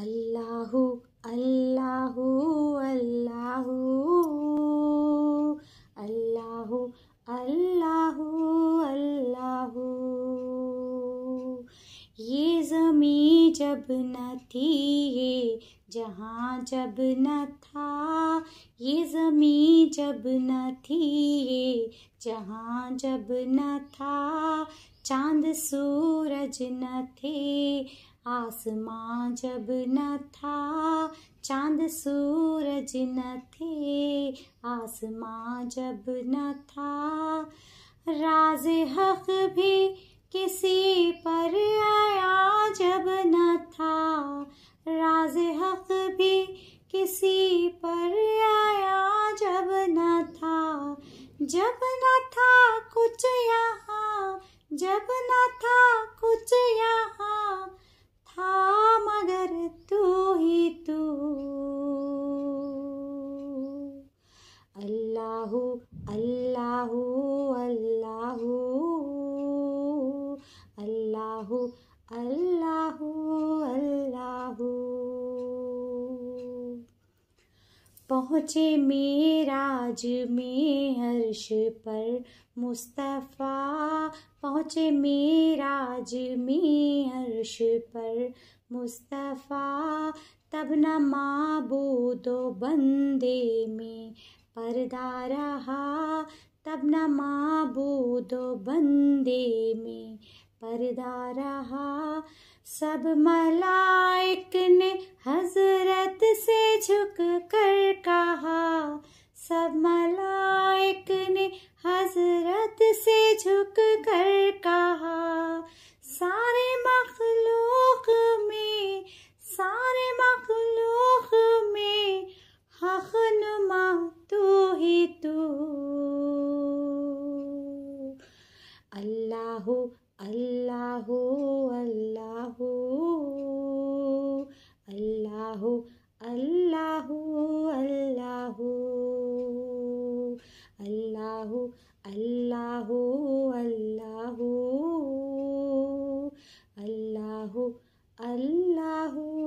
अल्लाहु अल्लाह अल्लाह अल्लाह अल्लाह अल्लाह ये जमी जब न थी ये जहाँ जब न था ये जमी जब न थी ये जहाँ जब न था चांद सूरज न थे आसमां जब न था चांद सूरज न थे आसमां जब न था राज हक भी किसी पर आया जब न था राज हक भी किसी पर आया जब न था जब न था कुछ यहाँ जब न था कुछ यहाँ अल्लाह अल्लाह अल्लाह अल्लाह अल्लाह पहुँचे मेराज में हर्ष पर मुस्तफ़ा पहुँचे मेराज में हर्ष पर मुस्तफ़ा तब न दो बंदे में पर्दा रहा तब न माबूदो बंदे में पर्दा रहा सब मलाइक ने हजरत से झुक कर कहा सब मलाइक ने हजरत से झुक कर कहा सारे मखलूक में सारे मखलूक में हक അല്ലാഹു അല്ലാഹു അല്ലാഹു അല്ലാഹു അല്ലാഹു അല്ലാഹു അല്ലാഹു അല്ലാഹു അല്ലാഹു അല്ലാഹു അല്ലാഹു